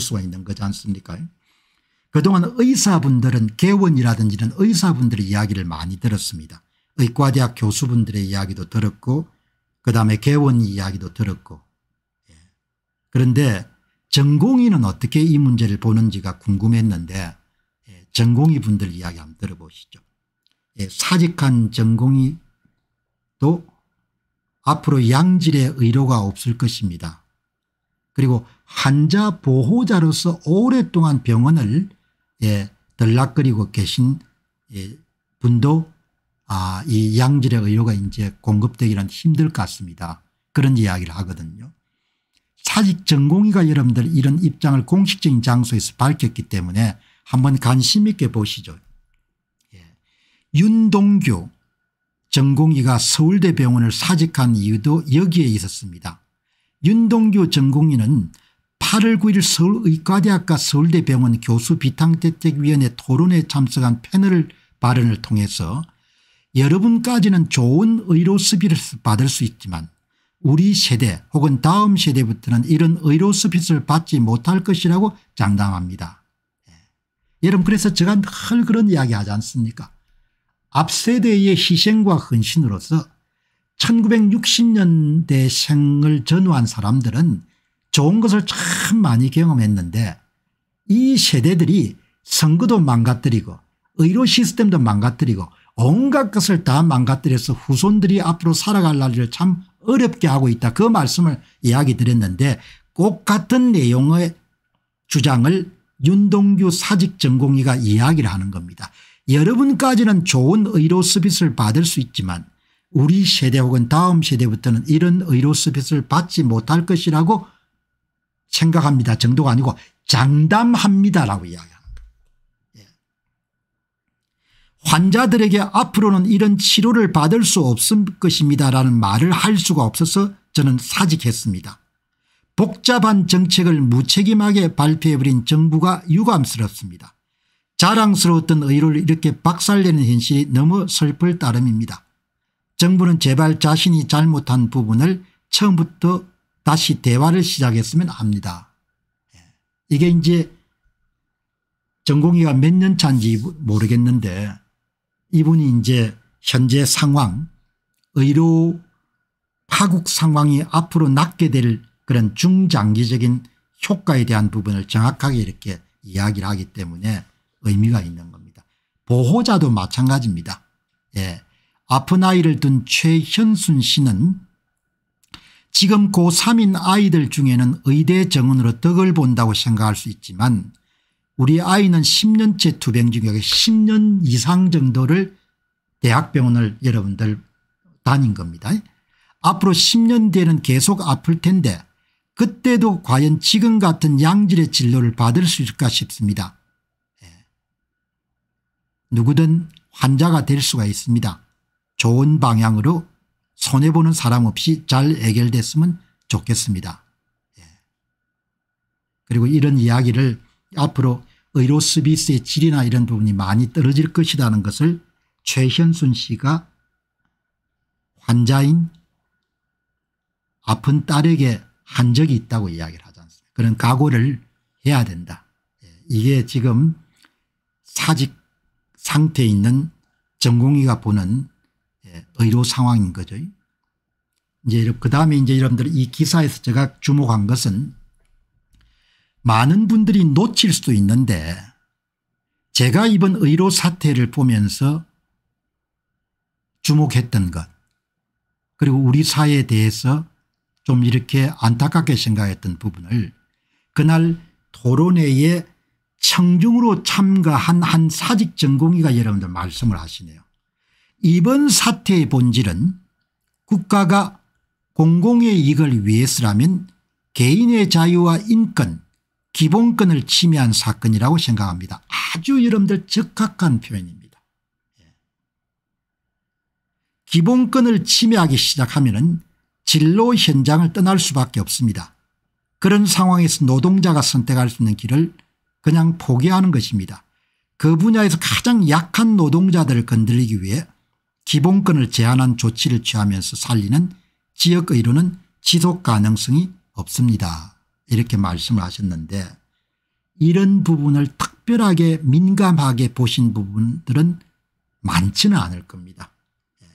수가 있는 거지 않습니까 그동안 의사분들은 개원이라든지 이런 의사분들의 이야기를 많이 들었습니다. 의과대학 교수분들의 이야기도 들었고 그다음에 개원 이야기도 들었고 예. 그런데 전공의는 어떻게 이 문제를 보는지가 궁금했는데 예. 전공의 분들 이야기 한번 들어보시죠. 예. 사직한 전공의도 앞으로 양질의 의료가 없을 것입니다. 그리고 환자 보호자로서 오랫동안 병원을 예, 들락거리고 계신 예, 분도 아, 이 양질의 의료가 이제 공급되기는 힘들 것 같습니다. 그런 이야기를 하거든요. 사직 전공의가 여러분들 이런 입장을 공식적인 장소에서 밝혔기 때문에 한번 관심 있게 보시죠. 예. 윤동규 전공의가 서울대병원을 사직한 이유도 여기에 있었습니다. 윤동규 전공인은 8월 9일 서울의과대학과 서울대병원 교수 비탕대책위원회 토론에 참석한 패널 발언을 통해서 여러분까지는 좋은 의료 서비스를 받을 수 있지만 우리 세대 혹은 다음 세대부터는 이런 의료 서비스를 받지 못할 것이라고 장담합니다. 예. 여러분 그래서 제가 늘 그런 이야기 하지 않습니까 앞세대의 희생과 헌신으로서 1960년대생을 전후한 사람들은 좋은 것을 참 많이 경험했는데 이 세대들이 선거도 망가뜨리고 의료 시스템도 망가뜨리고 온갖 것을 다 망가뜨려서 후손들이 앞으로 살아갈 날을 참 어렵게 하고 있다 그 말씀을 이야기 드렸는데 꼭 같은 내용의 주장을 윤동규 사직 전공의가 이야기를 하는 겁니다. 여러분까지는 좋은 의료 서비스를 받을 수 있지만 우리 세대 혹은 다음 세대부터는 이런 의료서비스를 받지 못할 것이라고 생각합니다. 정도가 아니고 장담합니다라고 이야기합니다. 예. 환자들에게 앞으로는 이런 치료를 받을 수 없을 것입니다라는 말을 할 수가 없어서 저는 사직했습니다. 복잡한 정책을 무책임하게 발표해버린 정부가 유감스럽습니다. 자랑스러웠던 의료를 이렇게 박살내는 현실이 너무 슬플 따름입니다. 정부는 제발 자신이 잘못한 부분을 처음부터 다시 대화를 시작했으면 합니다. 예. 이게 이제 전공의가 몇 년 차인지 모르겠는데 이분이 이제 현재 상황 의료 파국 상황이 앞으로 낮게 될 그런 중장기적인 효과에 대한 부분을 정확하게 이렇게 이야기를 하기 때문에 의미가 있는 겁니다. 보호자도 마찬가지입니다. 예. 아픈 아이를 둔 최현순 씨는 지금 고3인 아이들 중에는 의대 정원으로 떡을 본다고 생각할 수 있지만 우리 아이는 10년째 투병 중에 10년 이상 정도를 대학병원을 여러분들 다닌 겁니다. 앞으로 10년 뒤에는 계속 아플 텐데 그때도 과연 지금 같은 양질의 진료를 받을 수 있을까 싶습니다. 예. 누구든 환자가 될 수가 있습니다. 좋은 방향으로 손해보는 사람 없이 잘 해결됐으면 좋겠습니다. 예. 그리고 이런 이야기를 앞으로 의료 서비스의 질이나 이런 부분이 많이 떨어질 것이라는 것을 최현순 씨가 환자인 아픈 딸에게 한 적이 있다고 이야기를 하지 않습니까 그런 각오를 해야 된다. 예. 이게 지금 사직 상태에 있는 전공의가 보는 의료 상황인 거죠. 이제 그 다음에 이제 여러분들 이 기사에서 제가 주목한 것은 많은 분들이 놓칠 수도 있는데 제가 이번 의료 사태를 보면서 주목했던 것 그리고 우리 사회에 대해서 좀 이렇게 안타깝게 생각했던 부분을 그날 토론회에 청중으로 참가한 한 사직 전공의가 여러분들 말씀을 하시네요. 이번 사태의 본질은 국가가 공공의 이익을 위해서라면 개인의 자유와 인권 기본권을 침해한 사건이라고 생각합니다. 아주 여러분들 적합한 표현입니다. 예. 기본권을 침해하기 시작하면 진로 현장을 떠날 수밖에 없습니다. 그런 상황에서 노동자가 선택할 수 있는 길을 그냥 포기하는 것입니다. 그 분야에서 가장 약한 노동자들을 건드리기 위해 기본권을 제한한 조치를 취하면서 살리는 지역의료는 지속 가능성이 없습니다. 이렇게 말씀을 하셨는데 이런 부분을 특별하게 민감하게 보신 부분들은 많지는 않을 겁니다. 예.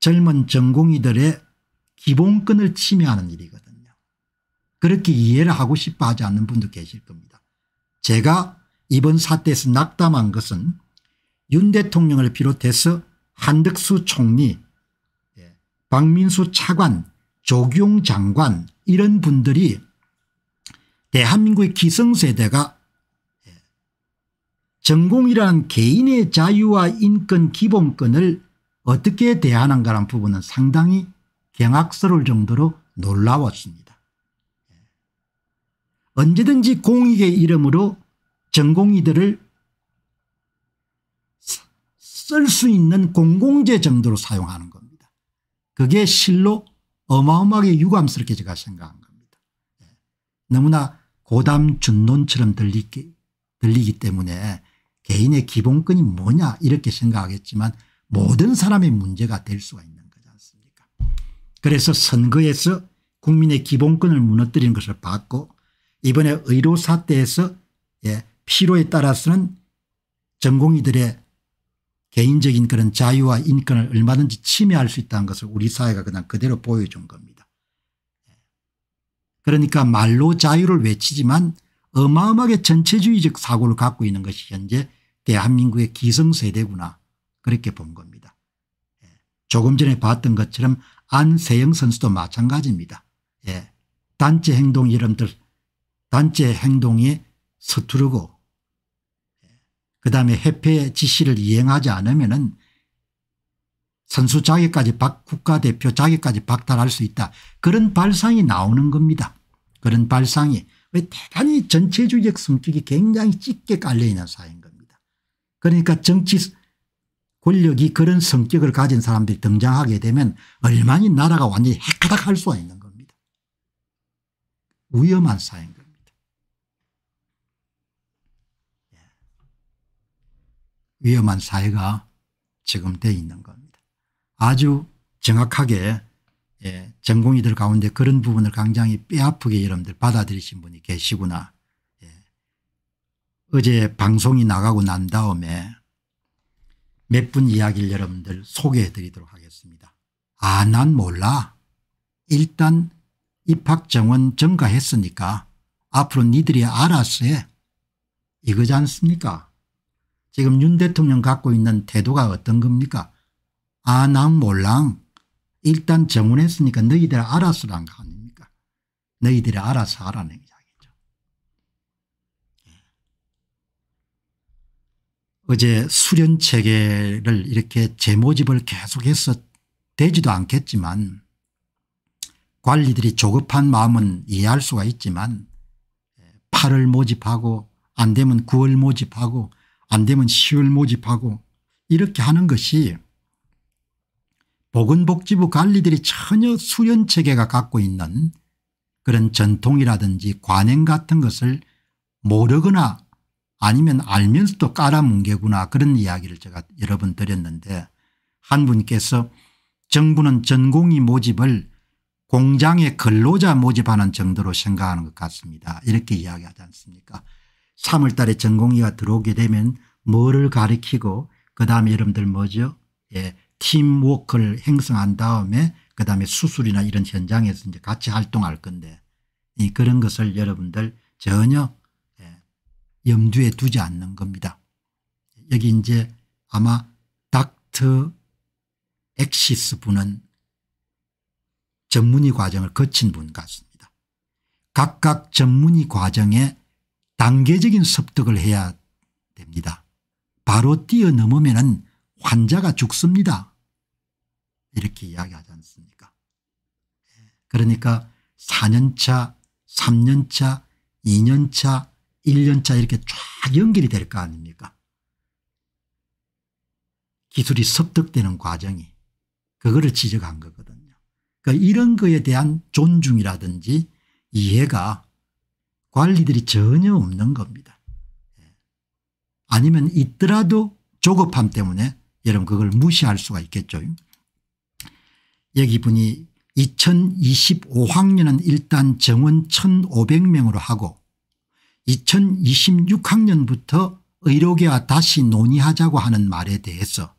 젊은 전공의들의 기본권을 침해하는 일이거든요. 그렇게 이해를 하고 싶어 하지 않는 분도 계실 겁니다. 제가 이번 사태에서 낙담한 것은 윤 대통령을 비롯해서 한덕수 총리 예, 박민수 차관 조경 장관 이런 분들이 대한민국의 기성세대가 예, 전공이라는 개인의 자유와 인권 기본권을 어떻게 대하는가라는 부분은 상당히 경악스러울 정도로 놀라웠습니다. 예. 언제든지 공익의 이름으로 전공이들을 쓸수 있는 공공재 정도로 사용하는 겁니다. 그게 실로 어마어마하게 유감스럽게 제가 생각한 겁니다. 예. 너무나 고담 준론처럼 들리기, 들리기 때문에 개인의 기본권이 뭐냐 이렇게 생각하겠지만 모든 사람의 문제가 될 수가 있는 거지 않습니까 그래서 선거에서 국민의 기본권을 무너뜨리는 것을 봤고 이번에 의료 사태에서 예, 필요에 따라서는 전공의들의 개인적인 그런 자유와 인권을 얼마든지 침해할 수 있다는 것을 우리 사회가 그냥 그대로 보여준 겁니다. 그러니까 말로 자유를 외치지만 어마어마하게 전체주의적 사고를 갖고 있는 것이 현재 대한민국의 기성세대구나 그렇게 본 겁니다. 예. 조금 전에 봤던 것처럼 안세영 선수도 마찬가지입니다. 예. 단체 행동 이름들 단체 행동에 서투르고 그다음에 해패 지시를 이행하지 않으면 은 선수 자격까지 박 국가대표 자격까지 박탈할 수 있다. 그런 발상이 나오는 겁니다. 그런 발상이 왜 대단히 전체주의적 성격이 굉장히 짙게 깔려있는 사회인 겁니다. 그러니까 정치 권력이 그런 성격을 가진 사람들이 등장하게 되면 얼마나 나라가 완전히 핵가닥할 수가 있는 겁니다. 위험한 사회인 위험한 사회가 지금 돼 있는 겁니다. 아주 정확하게 예, 전공이들 가운데 그런 부분을 굉장히 뼈아프게 여러분들 받아들이신 분이 계시구나. 예. 어제 방송이 나가고 난 다음에 몇 분 이야기를 여러분들 소개해 드리도록 하겠습니다. 아난 몰라. 일단 입학정원 증가했으니까 앞으로 니들이 알아서 해. 이거지 않습니까 지금 윤 대통령 갖고 있는 태도가 어떤 겁니까 아난 몰랑 일단 정원했으니까 너희들 알아서 란거 아닙니까 너희들이 알아서 하라는 이야기죠 예. 어제 수련체계를 이렇게 재모집을 계속해서 되지도 않겠지만 관리들이 조급한 마음은 이해할 수가 있지만 8월 모집하고 안 되면 9월 모집하고 안 되면 시을 모집하고 이렇게 하는 것이 보건복지부 관리들이 전혀 수련체계가 갖고 있는 그런 전통이라든지 관행 같은 것을 모르거나 아니면 알면서도 깔아뭉개구나 그런 이야기를 제가 여러 번 드렸는데 한 분께서 정부는 전공의 모집을 공장의 근로자 모집하는 정도로 생각하는 것 같습니다. 이렇게 이야기하지 않습니까 3월달에 전공의가 들어오게 되면 뭐를 가리키고 그다음에 여러분들 뭐죠 예, 팀워크를 행성한 다음에 그다음에 수술이나 이런 현장에서 이제 같이 활동할 건데 이 그런 것을 여러분들 전혀 예, 염두에 두지 않는 겁니다. 여기 이제 아마 닥터 엑시스 분은 전문의 과정을 거친 분 같습니다. 각각 전문의 과정에 단계적인 습득을 해야 됩니다. 바로 뛰어넘으면 환자가 죽습니다. 이렇게 이야기하지 않습니까 그러니까 4년차 3년차 2년차 1년차 이렇게 쫙 연결이 될 거 아닙니까 기술이 습득되는 과정이 그거를 지적한 거거든요. 그러니까 이런 거에 대한 존중이라든지 이해가 관리들이 전혀 없는 겁니다. 예. 아니면 있더라도 조급함 때문에 여러분 그걸 무시할 수가 있겠죠. 여기 분이 2025학년은 일단 정원 1500명으로 하고 2026학년부터 의료계와 다시 논의하자고 하는 말에 대해서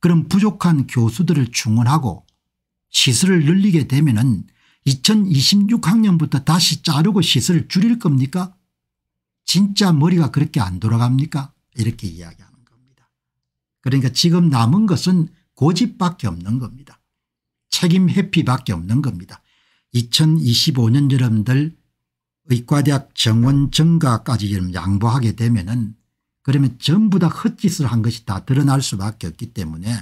그런 부족한 교수들을 충원하고 시설을 늘리게 되면 2026학년부터 다시 자르고 시설을 줄일 겁니까? 진짜 머리가 그렇게 안 돌아갑니까? 이렇게 이야기하는 겁니다. 그러니까 지금 남은 것은 고집밖에 없는 겁니다. 책임 회피밖에 없는 겁니다. 2025년 여러분들 의과대학 정원 증가까지 여러분 양보하게 되면 은 그러면 전부 다 헛짓을 한 것이 다 드러날 수밖에 없기 때문에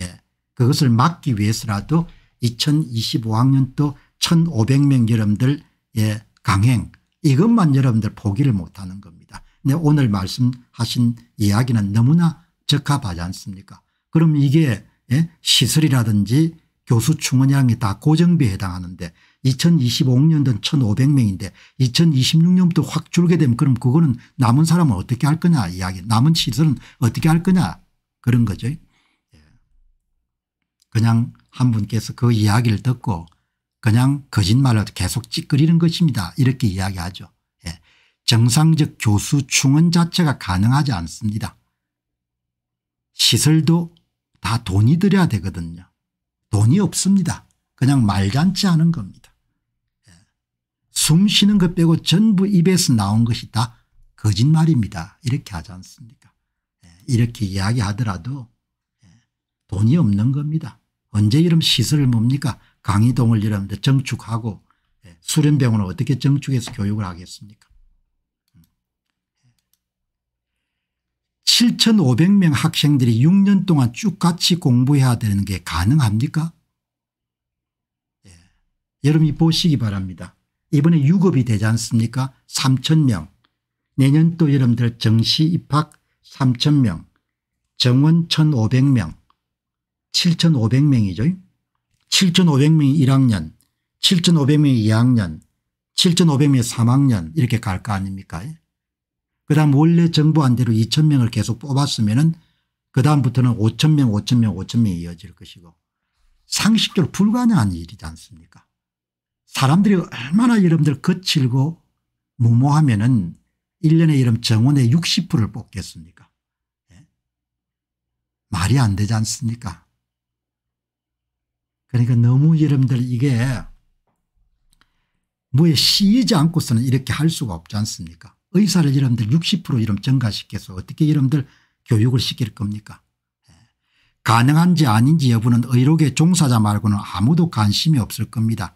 예, 그것을 막기 위해서라도 2025학년도 1500명 여러분들의 예, 강행 이것만 여러분들 보기를 못하는 겁니다. 근데 네, 오늘 말씀하신 이야기는 너무나 적합하지 않습니까 그럼 이게 예, 시설이라든지 교수 충원량이 다 고정비에 해당하는데 2025년도는 1500명인데 2026년부터 확 줄게 되면 그럼 그거는 남은 사람은 어떻게 할 거냐 이야기 남은 시설은 어떻게 할 거냐 그런 거죠. 예. 그냥 한 분께서 그 이야기를 듣고 그냥 거짓말을 계속 찌끄리는 것입니다. 이렇게 이야기하죠. 예. 정상적 교수 충원 자체가 가능하지 않습니다. 시설도 다 돈이 들어야 되거든요. 돈이 없습니다. 그냥 말잔치 하는 겁니다. 예. 숨 쉬는 것 빼고 전부 입에서 나온 것이 다 거짓말입니다. 이렇게 하지 않습니까 예. 이렇게 이야기하더라도 예. 돈이 없는 겁니다. 언제 이런 시설을 뭡니까 강의동을 이러는데 정축하고 예, 수련병원을 어떻게 정축해서 교육을 하겠습니까 7,500명 학생들이 6년 동안 쭉 같이 공부해야 되는 게 가능합니까? 예. 여러분이 보시기 바랍니다. 이번에 6급이 되지 않습니까? 3,000명. 내년 또 여러분들 정시 입학 3,000명. 정원 1,500명. 7,500명이죠. 7,500명이 1학년 7,500명이 2학년 7,500명이 3학년 이렇게 갈 거 아닙니까 그 다음 원래 정부 안대로 2,000명을 계속 뽑았으면 은그 다음부터는 5,000명 5,000명 5,000명이 이어질 것이고 상식적으로 불가능한 일이지 않습니까 사람들이 얼마나 여러분들 거칠고 무모하면 은 1년에 이름 정원의 60%를 뽑겠습니까 예? 말이 안 되지 않습니까 그러니까 너무 여러분들 이게 뭐에 씌이지 않고서는 이렇게 할 수가 없지 않습니까 의사를 여러분들 60% 이름 증가시켜서 어떻게 여러분들 교육을 시킬 겁니까 예. 가능한지 아닌지 여부는 의료계 종사자 말고는 아무도 관심이 없을 겁니다.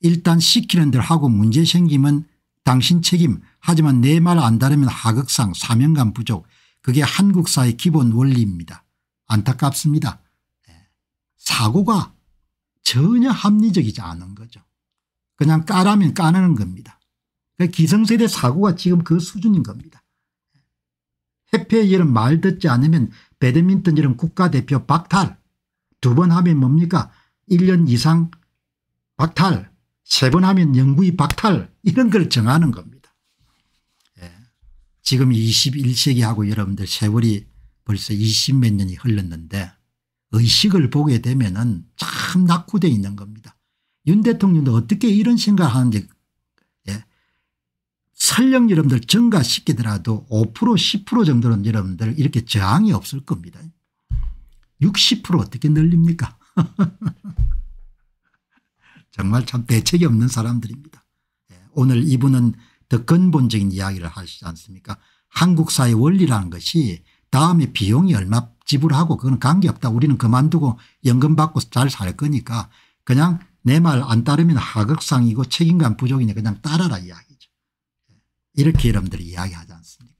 일단 시키는 대로 하고 문제 생기면 당신 책임 하지만 내 말 안다르면 하극상 사명감 부족 그게 한국사의 기본 원리입니다. 안타깝습니다. 예. 사고가 전혀 합리적이지 않은 거죠. 그냥 까라면 까는 겁니다. 그 기성세대 사고가 지금 그 수준인 겁니다. 해패 피 이런 말 듣지 않으면 배드민턴 이런 국가대표 박탈 두 번 하면 뭡니까 1년 이상 박탈 세 번 하면 영구히 박탈 이런 걸 정하는 겁니다. 예. 지금 21세기하고 여러분들 세월이 벌써 20 몇 년이 흘렀는데 의식을 보게 되면 참 낙후되어 있는 겁니다. 윤 대통령도 어떻게 이런 생각하는지 예. 설령 여러분들 증가시키더라도 5% 10% 정도는 여러분들 이렇게 저항이 없을 겁니다. 60% 어떻게 늘립니까 정말 참 대책이 없는 사람들입니다. 예. 오늘 이분은 더 근본적인 이야기를 하시지 않습니까 한국 사회 원리라는 것이 다음에 비용이 얼마 지불하고 그건 관계없다. 우리는 그만두고 연금 받고 잘 살 거니까 그냥 내 말 안 따르면 하극상이고 책임감 부족이니 그냥 따라라 이야기죠. 예. 이렇게 여러분들이 이야기하지 않습니까